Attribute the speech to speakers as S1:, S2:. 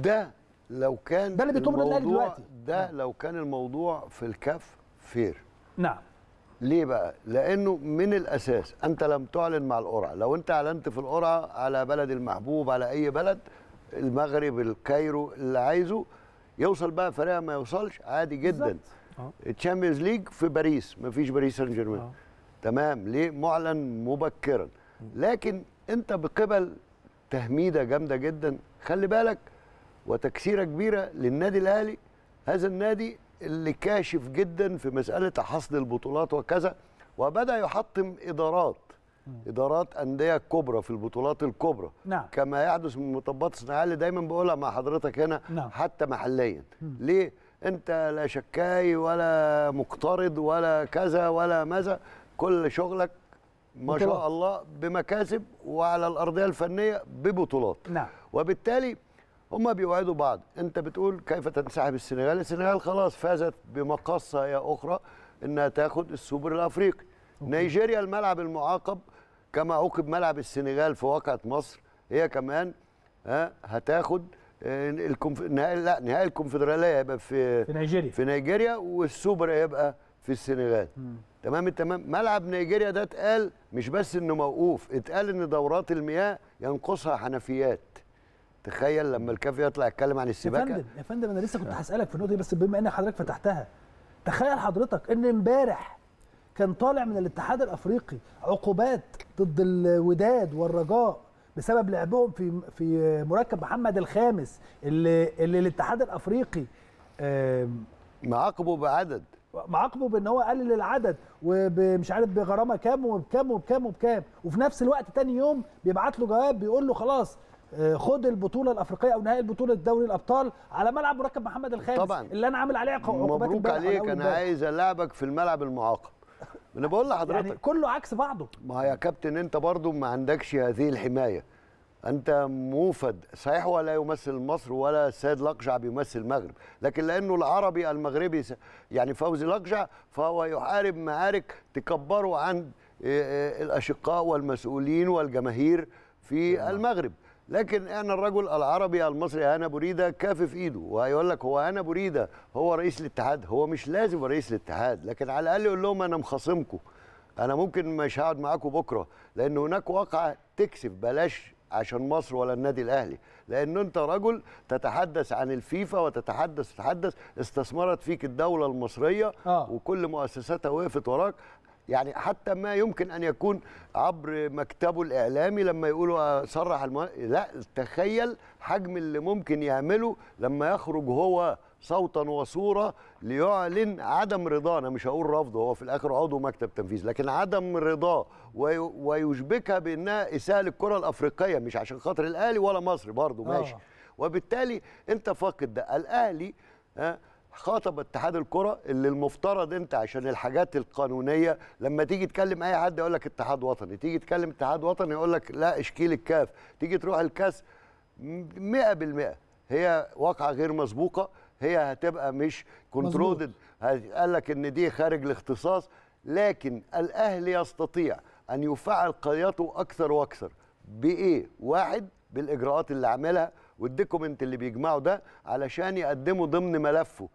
S1: ده لو كان ده اللي بيطلبه النادي دلوقتي ده نعم. لو كان الموضوع في الكاف فير نعم ليه بقى؟ لانه من الاساس انت لم تعلن مع القرعه، لو انت اعلنت في القرعه على بلد المحبوب على اي بلد المغرب الكايرو اللي عايزه يوصل بقى فريق ما يوصلش عادي جدا تشامبيونز آه. ليج في باريس ما فيش باريس سان جيرمان آه. تمام ليه معلن مبكرا لكن انت بقبل تهميده جامده جدا خلي بالك وتكسيره كبيره للنادي الاهلي هذا النادي اللي كاشف جدا في مساله حصد البطولات وكذا وبدا يحطم ادارات ادارات انديه كبرى في البطولات الكبرى نعم. كما يحدث من مطبات اللي دايما بقولها مع حضرتك هنا نعم. حتى محليا م. ليه انت لا شكاي ولا مقترض ولا كذا ولا ماذا كل شغلك ما شاء الله بمكاسب وعلى الارضيه الفنيه ببطولات نعم. وبالتالي هما بيوعدوا بعض انت بتقول كيف تنسحب السنغال السنغال خلاص فازت بمقصة يا اخرى انها تاخد السوبر الافريقي نيجيريا الملعب المعاقب كما عوقب ملعب السنغال في واقعة مصر هي كمان هتاخد آه، الكونف... نهائي لا نهائي الكونفدراليه هيبقى في في نيجيريا في نيجيريا والسوبر هيبقى في السنغال مم. تمام التمام ملعب نيجيريا ده اتقال مش بس انه موقوف اتقال ان دورات المياه ينقصها حنفيات تخيل لما الكافي يطلع يتكلم عن السباكه يا فندم
S2: يا فندم انا لسه كنت آه. هسالك في النقطه دي بس بما ان حضرتك فتحتها تخيل حضرتك ان امبارح كان طالع من الاتحاد الافريقي عقوبات ضد الوداد والرجاء بسبب لعبهم في في مركب محمد الخامس اللي اللي الاتحاد الافريقي معاقبه بعدد معاقبه بان هو قلل العدد ومش عارف بغرامه كام وبكام وبكام وبكام وفي نفس الوقت تاني يوم بيبعت له جواب بيقول له خلاص آه، خد البطوله الافريقيه او نهائي البطوله دوري الابطال على ملعب مركب محمد الخامس طبعا اللي انا عامل عليه عقوبات مبروك عليك انا عايز
S1: العبك في الملعب المعاقب انا بقول لحضرتك يعني كله عكس بعضه ما يا كابتن انت برضو ما عندكش هذه الحمايه انت موفد صحيح ولا يمثل مصر ولا سيد لقجع بيمثل المغرب لكن لانه العربي المغربي يعني فوزي لقجع فهو يحارب معارك تكبره عند آه، آه، الاشقاء والمسؤولين والجماهير في نعم. المغرب لكن انا الرجل العربي المصري هنا بريده كاف في ايده وهيقول لك هو هنا بريده هو رئيس الاتحاد هو مش لازم رئيس الاتحاد لكن على الاقل يقول لهم انا مخاصمكم انا ممكن مش هقعد معاكم بكره لان هناك واقعه تكسب بلاش عشان مصر ولا النادي الاهلي لان انت رجل تتحدث عن الفيفا وتتحدث تتحدث استثمرت فيك الدوله المصريه آه. وكل مؤسساتها وقفت وراك يعني حتى ما يمكن ان يكون عبر مكتبه الاعلامي لما يقولوا صرح المو... لا تخيل حجم اللي ممكن يعمله لما يخرج هو صوتا وصوره ليعلن عدم رضاه انا مش هقول رفضه هو في الاخر عضو مكتب تنفيذ لكن عدم رضاه وي... ويشبكها بانها اساءه للكره الافريقيه مش عشان خاطر الاهلي ولا مصر برضه ماشي آه. وبالتالي انت فاقد ده الاهلي ها خاطب اتحاد الكره اللي المفترض انت عشان الحاجات القانونيه لما تيجي تكلم اي حد يقول لك اتحاد وطني تيجي تكلم اتحاد وطني يقول لك لا اشكيل الكاف تيجي تروح الكاس 100% هي واقعه غير مسبوقه هي هتبقى مش كنترولد قال لك ان دي خارج الاختصاص لكن الاهل يستطيع ان يفعل قضيته اكثر واكثر بايه واحد بالاجراءات اللي عاملها والديكومنت اللي بيجمعه ده علشان يقدمه ضمن ملفه